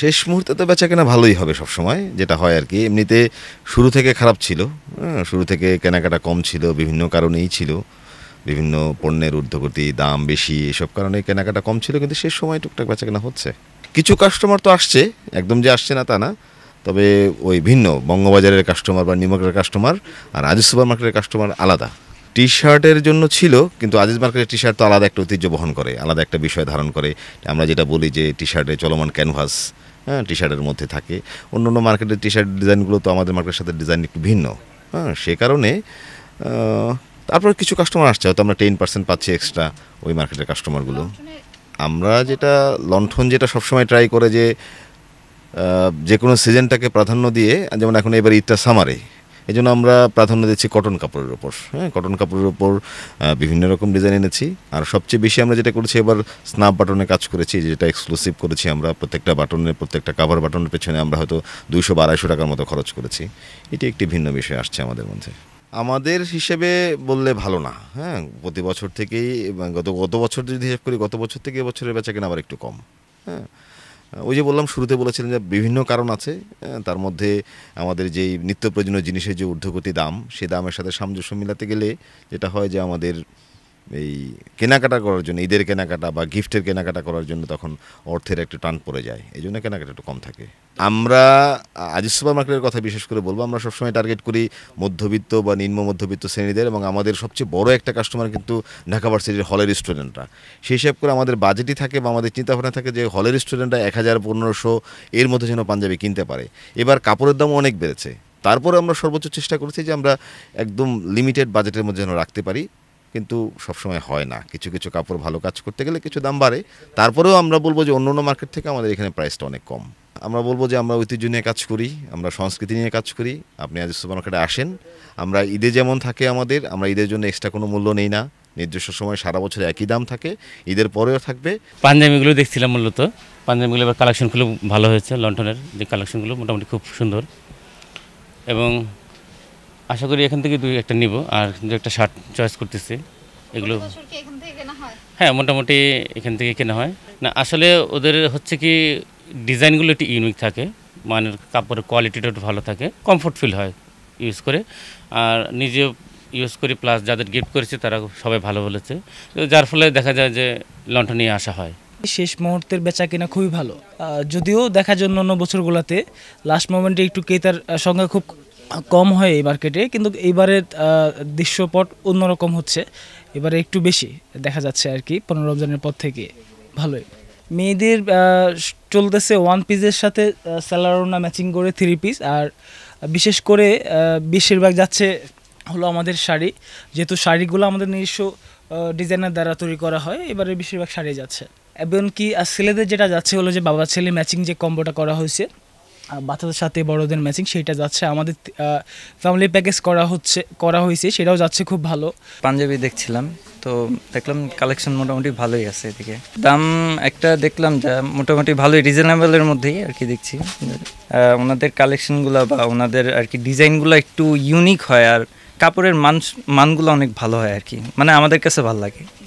শেষ মুহূর্তে তো বেচা কেনা ভালোই হবে সব সময় যেটা হয় আর কি এমনিতে শুরু থেকে খারাপ ছিল হ্যাঁ, শুরু থেকে কেনাকাটা কম ছিল বিভিন্ন কারণেই ছিল বিভিন্ন পণ্যের ঊর্ধ্বগতি দাম বেশি এসব কারণে কেনাকাটা কম ছিল কিন্তু শেষ সময় টুকটাক বেচা কেনা হচ্ছে কিছু কাস্টমার তো আসছে একদম যে আসছে না তা না তবে ওই ভিন্ন বঙ্গবাজারের কাস্টমার বা নিউমার্কেটের কাস্টমার আর আজ সুপার মার্কেটের কাস্টমার আলাদা টি শার্টের জন্য ছিল কিন্তু আজিজ মার্কেটের টি শার্ট তো আলাদা একটা ঐতিহ্য বহন করে আলাদা একটা বিষয় ধারণ করে আমরা যেটা বলি যে টি শার্টে চলমান ক্যানভাস হ্যাঁ টি শার্টের মধ্যে থাকে অন্য অন্য মার্কেটের টি শার্ট ডিজাইনগুলো তো আমাদের মার্কেটের সাথে ডিজাইন একটু ভিন্ন হ্যাঁ সে কারণে তারপর কিছু কাস্টমার আসছে হয়তো আমরা টেন পার্সেন্ট পাচ্ছি এক্সট্রা ওই মার্কেটের কাস্টমারগুলো আমরা যেটা লণ্ঠন যেটা সবসময় ট্রাই করে যে যে কোনো সিজনটাকে প্রাধান্য দিয়ে যেমন এখন এবার ঈদটা সামারে এই জন্য আমরা প্রাধান্য দিচ্ছি কটন কাপড়ের ওপর হ্যাঁ কটন কাপড়ের ওপর বিভিন্ন রকম ডিজাইন এনেছি আর সবচেয়ে বেশি আমরা যেটা করেছি এবার স্নাপ বাটনে কাজ করেছি যেটা এক্সক্লুসিভ করেছি আমরা প্রত্যেকটা বাটনের প্রত্যেকটা কাভার বাটনের পেছনে আমরা হয়তো দুইশো বা আড়াইশো টাকার মতো খরচ করেছি এটি একটি ভিন্ন বিষয় আসছে আমাদের মধ্যে আমাদের হিসেবে বললে ভালো না হ্যাঁ প্রতি বছর থেকেই গত গত বছর যদি হিসাব করি গত বছর থেকে এবছরের বেচা কেনা আবার একটু কম হ্যাঁ ওই যে বললাম শুরুতে বলেছিলেন যে বিভিন্ন কারণ আছে তার মধ্যে আমাদের যেই নিত্য প্রয়োজনীয় জিনিসের যে ঊর্ধ্বগতি দাম সে দামের সাথে সামঞ্জস্য মিলাতে গেলে যেটা হয় যে আমাদের এই কেনাকাটা করার জন্য ঈদের কেনাকাটা বা গিফটের কেনাকাটা করার জন্য তখন অর্থের একটু টান পড়ে যায় এই জন্য কেনাকাটা একটু কম থাকে আমরা আজিজ সুপার মার্কেটের কথা বিশেষ করে বলবো আমরা সবসময় টার্গেট করি মধ্যবিত্ত বা নিম্ন মধ্যবিত্ত শ্রেণীদের এবং আমাদের সবচেয়ে বড় একটা কাস্টমার কিন্তু ঢাকা ভার্সিটির হলের স্টুডেন্টরা সেই হিসাব করে আমাদের বাজেটই থাকে বা আমাদের চিন্তাভাবনা থাকে যে হলের স্টুডেন্টরা এক হাজার পনেরোশো এর মধ্যে যেন পাঞ্জাবি কিনতে পারে এবার কাপড়ের দাম অনেক বেড়েছে তারপরে আমরা সর্বোচ্চ চেষ্টা করেছি যে আমরা একদম লিমিটেড বাজেটের মধ্যে যেন রাখতে পারি কিন্তু সবসময় হয় না কিছু কিছু কাপড় ভালো কাজ করতে গেলে কিছু দাম বাড়ে তারপরেও আমরা বলবো যে অন্য অন্য মার্কেট থেকে আমাদের এখানে প্রাইসটা অনেক কম আমরা বলবো যে আমরা ঐতিহ্য নিয়ে কাজ করি আমরা সংস্কৃতি নিয়ে কাজ করি আপনি আজ সুপার মার্কেটে আসেন আমরা ঈদে যেমন থাকে আমাদের আমরা ঈদের জন্য এক্সট্রা কোনো মূল্য নেই না নির্দিষ্ট সময় সারা বছর একই দাম থাকে ঈদের পরেও থাকবে পাঞ্জাবিগুলো দেখছিলাম মূলত পাঞ্জাবিগুলো কালেকশনগুলো ভালো হয়েছে লন্ডনের যে কালেকশনগুলো মোটামুটি খুব সুন্দর এবং আশা করি এখান থেকে দুই একটা নিব আর দু একটা শার্ট চয়েস করতেছি এগুলো হ্যাঁ মোটামুটি এখান থেকে কেনা হয় না আসলে ওদের হচ্ছে কি ডিজাইনগুলো একটু ইউনিক থাকে মানে কাপড়ের কোয়ালিটিটা একটু ভালো থাকে কমফোর্ট ফিল হয় ইউজ করে আর নিজে ইউজ করি প্লাস যাদের গিফট করেছে তারা সবাই ভালো বলেছে যার ফলে দেখা যায় যে লন্ঠন নিয়ে আসা হয় শেষ মুহূর্তের বেচা কেনা খুবই ভালো যদিও দেখা যায় অন্য বছরগুলোতে লাস্ট মোমেন্টে একটু ক্রেতার সংখ্যা খুব কম হয় এই মার্কেটে কিন্তু এইবারের দৃশ্যপট অন্যরকম হচ্ছে এবারে একটু বেশি দেখা যাচ্ছে আর কি পনেরো রমজানের পর থেকে ভালোই মেয়েদের চলতেছে ওয়ান পিসের সাথে স্যালারোনা ম্যাচিং করে থ্রি পিস আর বিশেষ করে বেশিরভাগ যাচ্ছে হলো আমাদের শাড়ি যেহেতু শাড়িগুলো আমাদের নিজস্ব ডিজাইনার দ্বারা তৈরি করা হয় এবারে বেশিরভাগ শাড়ি যাচ্ছে এমনকি আর ছেলেদের যেটা যাচ্ছে হলো যে বাবা ছেলে ম্যাচিং যে কম্বোটা করা হয়েছে বাচ্চাদের সাথে বড়দের ম্যাচিং সেটা যাচ্ছে আমাদের ফ্যামিলি প্যাকেজ করা হচ্ছে করা হয়েছে সেটাও যাচ্ছে খুব ভালো পাঞ্জাবি দেখছিলাম তো দেখলাম কালেকশন মোটামুটি ভালোই আছে এদিকে দাম একটা দেখলাম যা মোটামুটি ভালোই রিজনেবলের মধ্যেই আর কি দেখছি ওনাদের কালেকশনগুলো বা ওনাদের আর কি ডিজাইনগুলো একটু ইউনিক হয় আর কাপড়ের মান মানগুলো অনেক ভালো হয় আর কি মানে আমাদের কাছে ভালো লাগে